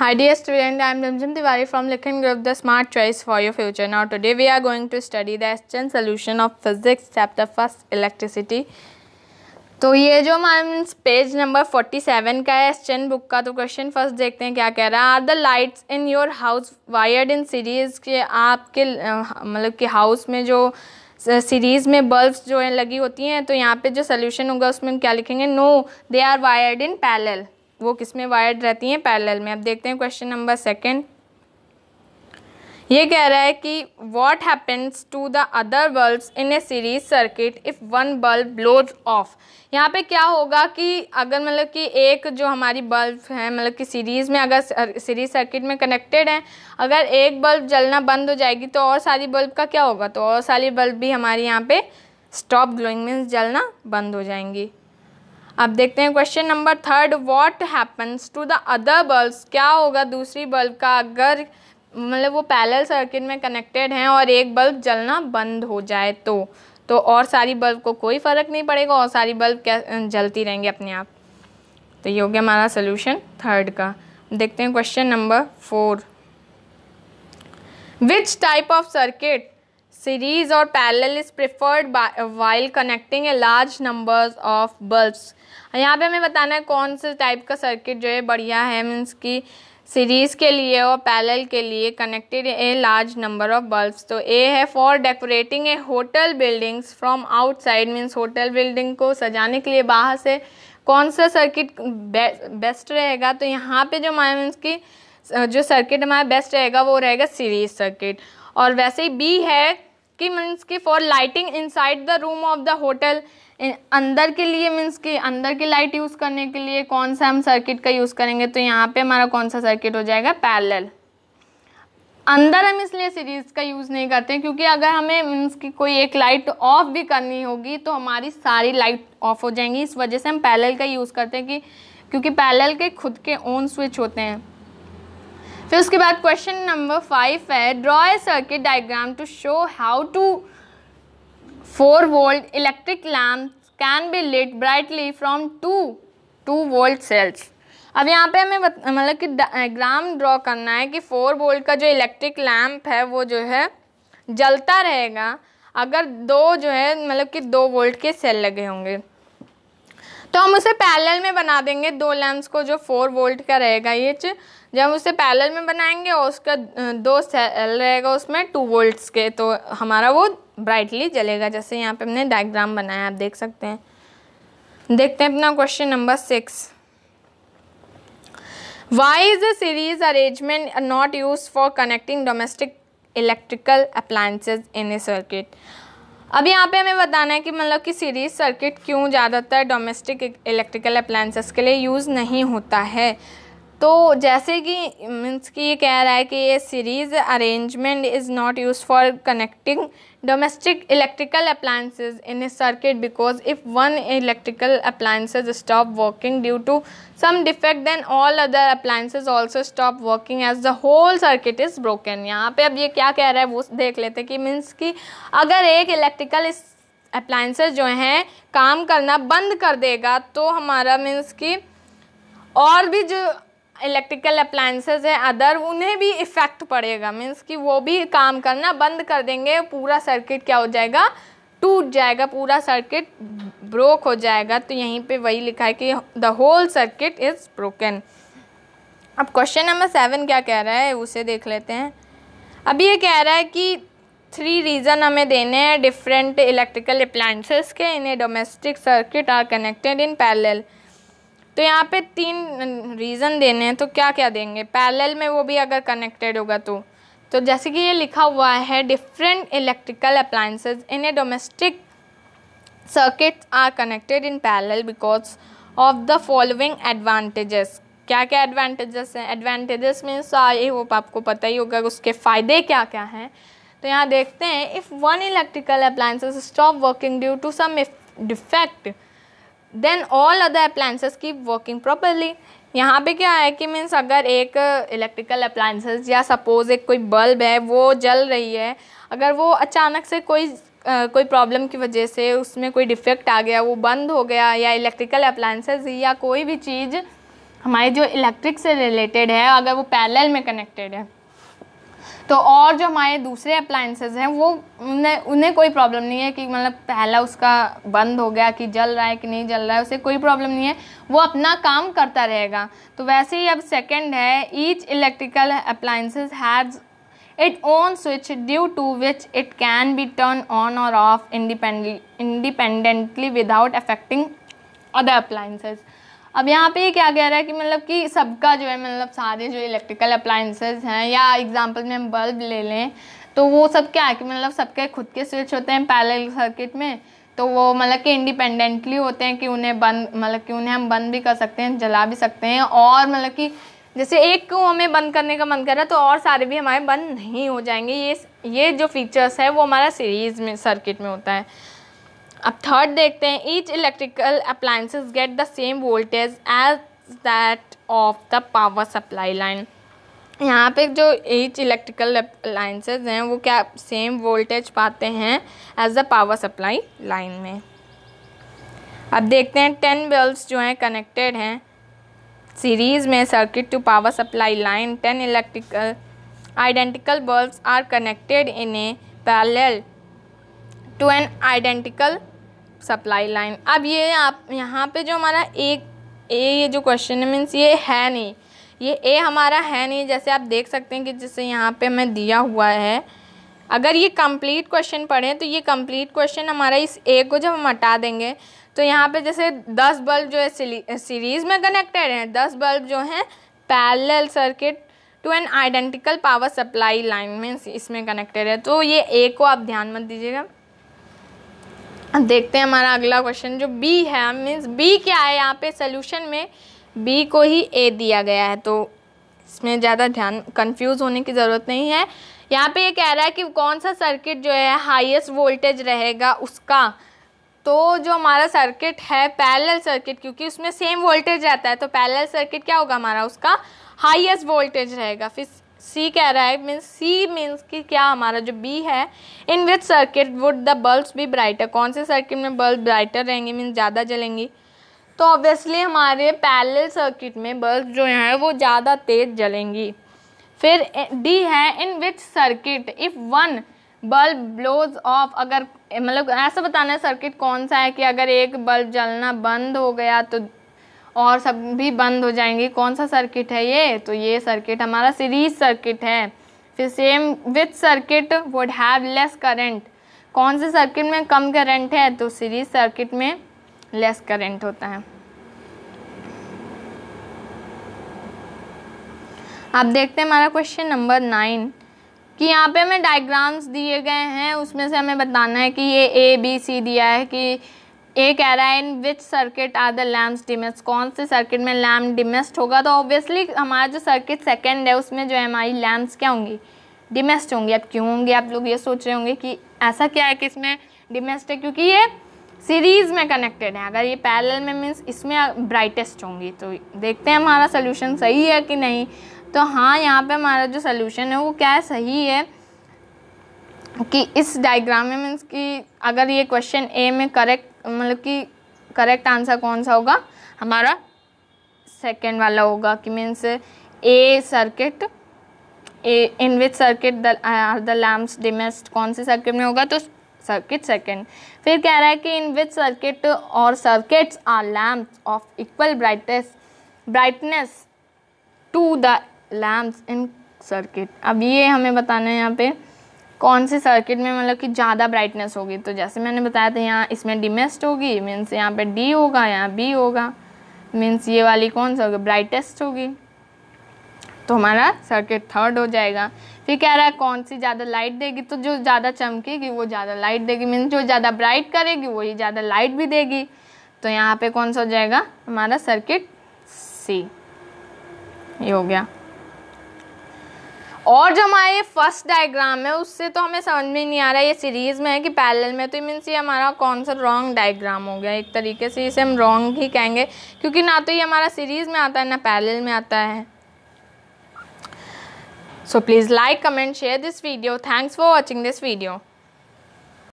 Hi dear student, I am Rimjim Tiwari from Likhan Group, the smart choice for your future. Now today we are going to study the Ashton solution of physics chapter first electricity. तो ये जो हमारे page number forty seven का है एस्चन book का तो question first देखते हैं क्या कह रहा है are the lights in your house wired in series के आपके मतलब कि हाउस में जो सीरीज़ में बल्ब्स जो हैं लगी होती हैं तो यहाँ पे जो सोल्यूशन होगा उसमें हम क्या लिखेंगे no they are wired in parallel वो किस में वायर्ड रहती हैं पैरेलल में अब देखते हैं क्वेश्चन नंबर सेकंड ये कह रहा है कि what happens to the other bulbs in a series circuit if one bulb blows off यहाँ पे क्या होगा कि अगर मतलब कि एक जो हमारी बल्ब है मतलब कि सीरीज़ में अगर सीरीज सर्किट में कनेक्टेड है अगर एक बल्ब जलना बंद हो जाएगी तो और सारी बल्ब का क्या होगा तो और सारी बल्ब भी हमारे यहाँ पे स्टॉप ग्लोइंग मीन्स जलना बंद हो जाएंगी अब देखते हैं question number third what happens to the other bulbs क्या होगा दूसरी बल्ब का अगर मतलब वो पैरेलल सर्किट में कनेक्टेड हैं और एक बल्ब जलना बंद हो जाए तो तो और सारी बल्ब को कोई फ़र्क नहीं पड़ेगा और सारी बल्ब क्या जलती रहेंगे अपने आप तो ये हो गया हमारा सोल्यूशन थर्ड का देखते हैं question number four which type of circuit series और parallel is preferred while connecting a large numbers of bulbs यहाँ पे हमें बताना है कौन से टाइप का सर्किट जो है बढ़िया है मीन्स की सीरीज़ के लिए और पैरेलल के लिए connected a large number of bulbs तो ए है for decorating a hotel buildings from outside means hotel building को सजाने के लिए बाहर से कौन सा सर्किट बे, बेस्ट रहेगा तो यहाँ पे जो हमारे मीन्स की जो सर्किट हमारा बेस्ट रहेगा वो रहेगा सीरीज सर्किट और वैसे ही बी है कि मीन्स की for lighting inside the room of the hotel अंदर के लिए मीन्स कि अंदर की लाइट यूज़ करने के लिए कौन सा हम सर्किट का यूज़ करेंगे तो यहाँ पे हमारा कौन सा सर्किट हो जाएगा पैरेलल अंदर हम इसलिए सीरीज़ का यूज़ नहीं करते क्योंकि अगर हमें मीन्स की कोई एक लाइट ऑफ भी करनी होगी तो हमारी सारी लाइट ऑफ हो जाएंगी इस वजह से हम पैरेलल का यूज़ करते हैं कि क्योंकि पैरेलल के खुद के ओन स्विच होते हैं फिर उसके बाद क्वेश्चन नंबर फाइव है draw a circuit diagram to show how to four volt electric lamp can be lit brightly from two two volt cells अब यहाँ पे हमें मतलब कि डायग्राम ड्रॉ करना है कि फोर वोल्ट का जो इलेक्ट्रिक लैम्प है वो जो है जलता रहेगा अगर दो जो है मतलब कि दो वोल्ट के सेल लगे होंगे तो हम उसे पैरेलल में बना देंगे दो लैंप्स को जो फोर वोल्ट का रहेगा ये जब हम उसे पैरेलल में बनाएंगे और उसका दो सेल रहेगा उसमें टू वोल्ट्स के तो हमारा वो ब्राइटली जलेगा जैसे यहाँ पे हमने डायग्राम बनाया आप देख सकते हैं देखते हैं अपना question number six Why is the series arrangement not use for connecting domestic electrical appliances in a circuit अब यहाँ पे हमें बताना है कि मतलब कि सीरीज सर्किट क्यों ज़्यादातर डोमेस्टिक इलेक्ट्रिकल अप्लाइंसेस के लिए यूज़ नहीं होता है तो जैसे कि मीन्स कि ये कह रहा है कि ये series arrangement is not use for connecting domestic electrical appliances in a circuit because if one electrical appliances stop working due to some defect then all other appliances also stop working as the whole circuit is broken yahan pe ab ye kya keh raha hai wo dekh lete ki means ki agar ek electrical appliances jo hain kaam karna band kar dega to hamara means ki और भी जो electrical appliances है other उन्हें भी effect पड़ेगा means कि वो भी काम करना बंद कर देंगे पूरा सर्किट क्या हो जाएगा टूट जाएगा पूरा सर्किट ब्रोक हो जाएगा तो यहीं पे वही लिखा है कि the whole circuit is broken अब क्वेश्चन नंबर सेवन क्या कह रहा है उसे देख लेते हैं अभी ये कह रहा है कि थ्री रीज़न हमें देने हैं डिफरेंट इलेक्ट्रिकल अप्लाइंसेस के इन्हें domestic circuit are connected in parallel तो यहाँ पे तीन रीज़न देने हैं तो क्या क्या देंगे पैरेलल में वो भी अगर कनेक्टेड होगा तो तो जैसे कि ये लिखा हुआ है different electrical appliances in a domestic circuits are connected in parallel because of the following advantages क्या क्या एडवांटेजेस हैं एडवांटेजेस मीन्स आई वो आपको पता ही होगा उसके फ़ायदे क्या क्या हैं तो यहाँ देखते हैं if one electrical appliances stop working due to some defect then all other appliances की वर्किंग प्रॉपरली यहाँ पे क्या है कि मीन्स अगर एक इलेक्ट्रिकल अप्लाइंसेस या सपोज़ एक कोई बल्ब है वो जल रही है अगर वो अचानक से कोई आ, कोई प्रॉब्लम की वजह से उसमें कोई डिफेक्ट आ गया वो बंद हो गया या इलेक्ट्रिकल अप्लाइंसेस या कोई भी चीज़ हमारी जो इलेक्ट्रिक से रिलेटेड है अगर वो पैरेलल में कनेक्टेड है तो और जो हमारे दूसरे अप्लायंसेज हैं वो उन्हें उन्हें कोई प्रॉब्लम नहीं है कि मतलब पहला उसका बंद हो गया कि जल रहा है कि नहीं जल रहा है उसे कोई प्रॉब्लम नहीं है वो अपना काम करता रहेगा तो वैसे ही अब सेकेंड है each electrical appliances has it own switch due to which it can be turn on और off independly independently without affecting other appliances अब यहाँ पे क्या कह रहा है कि मतलब कि सबका जो है मतलब सारे जो इलेक्ट्रिकल अप्लाइंसेज हैं या एग्जांपल में हम बल्ब ले लें तो वो सब क्या है कि मतलब सबके खुद के स्विच होते हैं पैल सर्किट में तो वो मतलब कि इंडिपेंडेंटली होते हैं कि उन्हें बंद मतलब कि उन्हें हम बंद भी कर सकते हैं जला भी सकते हैं और मतलब कि जैसे एक को हमें बंद करने का मन कर रहा है तो और सारे भी हमारे बंद नहीं हो जाएंगे ये ये जो फीचर्स है वो हमारा सीरीज़ में सर्किट में होता है अब थर्ड देखते हैं each electrical appliance get the same voltage as that of the power supply line यहाँ पे जो ईच इलेक्ट्रिकल अप्लाइंसेज हैं वो क्या सेम वोल्टेज पाते हैं as the power supply line में अब देखते हैं टेन बल्ब्स जो हैं कनेक्टेड हैं सीरीज़ में circuit to power supply line ten electrical identical bulbs are connected in a parallel to an identical supply line अब ये आप यहाँ पे जो हमारा एक ए ये जो क्वेश्चन है मीन्स ये है नहीं ये ए हमारा है नहीं जैसे आप देख सकते हैं कि जैसे यहाँ पे हमें दिया हुआ है अगर ये कंप्लीट क्वेश्चन पढ़ें तो ये कंप्लीट क्वेश्चन हमारा इस ए को जब हम हटा देंगे तो यहाँ पे जैसे दस बल्ब जो है सीरीज़ में कनेक्टेड हैं दस बल्ब जो हैं parallel circuit to an identical power supply line में इसमें कनेक्टेड है तो ये ए को आप ध्यान मत दीजिएगा हाँ, देखते हैं हमारा अगला क्वेश्चन जो बी है मीन्स बी क्या है यहाँ पे सोल्यूशन में बी को ही ए दिया गया है तो इसमें ज़्यादा ध्यान कंफ्यूज होने की ज़रूरत नहीं है यहाँ पे ये कह रहा है कि कौन सा सर्किट जो है हाईएस्ट वोल्टेज रहेगा उसका तो जो हमारा सर्किट है पैरेलल सर्किट क्योंकि उसमें सेम वोल्टेज रहता है तो पैरेलल सर्किट क्या होगा हमारा उसका हाईएस्ट वोल्टेज रहेगा फिर सी कह रहा है मीन्स सी मीन्स कि क्या हमारा जो बी है in which circuit would the bulbs भी ब्राइटर कौन से सर्किट में बल्ब ब्राइटर रहेंगे मीन्स ज़्यादा जलेंगी तो ऑब्वियसली हमारे पैरेलल सर्किट में बल्ब जो हैं वो ज़्यादा तेज़ जलेंगी फिर डी है in which circuit if one bulb blows off अगर मतलब ऐसा बताना है सर्किट कौन सा है कि अगर एक बल्ब जलना बंद हो गया तो और सब भी बंद हो जाएंगे कौन सा सर्किट है ये तो ये सर्किट हमारा सीरीज सर्किट है फिर same with circuit would have less current कौन से सर्किट में कम करंट है तो सीरीज सर्किट में लेस करंट होता है आप देखते हैं हमारा क्वेश्चन नंबर नाइन कि यहाँ पे हमें डायग्राम्स दिए गए हैं उसमें से हमें बताना है कि ये ए बी सी दिया है कि ए कह रहा है in which circuit are the lamps dimmest कौन से सर्किट में लैम्प डिमेस्ट होगा तो ऑब्वियसली हमारा जो सर्किट सेकेंड है उसमें जो है हमारी लैम्प्स क्या होंगी डिमेस्ट होंगी अब क्यों होंगे आप लोग ये सोच रहे होंगे कि ऐसा क्या है कि इसमें डिमेस्ट है क्योंकि ये सीरीज़ में कनेक्टेड है अगर ये पैरेलल में मीन्स इसमें ब्राइटेस्ट होंगी तो देखते हैं हमारा सोल्यूशन सही है कि नहीं तो हाँ यहाँ पे हमारा जो सोल्यूशन है वो क्या है सही है कि इस डायग्राम में मीन्स कि अगर ये क्वेश्चन ए में करेक्ट मतलब कि करेक्ट आंसर कौन सा होगा हमारा सेकेंड वाला होगा कि means a circuit a in which circuit the are the lamps dimmest कौन से सर्किट में होगा तो सर्किट सेकेंड फिर कह रहा है कि इन विच सर्किट और circuits are lamps of equal brightness brightness to the lamps in circuit अब ये हमें बताना है यहाँ पे कौन से सर्किट में मतलब कि ज़्यादा ब्राइटनेस होगी तो जैसे मैंने बताया था यहाँ इसमें डिमेस्ट होगी मीन्स यहाँ पे डी होगा यहाँ बी होगा मीन्स ये वाली कौन सा होगी ब्राइटेस्ट होगी तो हमारा सर्किट थर्ड हो जाएगा फिर कह रहा है कौन सी ज़्यादा लाइट देगी तो जो ज़्यादा चमकेगी वो ज़्यादा लाइट देगी मीन्स जो ज़्यादा ब्राइट करेगी वही ज़्यादा लाइट भी देगी तो यहाँ पे कौन सा हो जाएगा हमारा सर्किट सी ये हो गया और जो हमारे फर्स्ट डायग्राम है उससे तो हमें समझ में नहीं आ रहा है ये सीरीज़ में है कि पैरेलल में तो मीन्स ये हमारा कौन सा रॉन्ग डायग्राम हो गया एक तरीके से इसे हम रॉन्ग ही कहेंगे क्योंकि ना तो ये हमारा सीरीज़ में आता है ना पैरेलल में आता है so please like comment share this video thanks for watching this video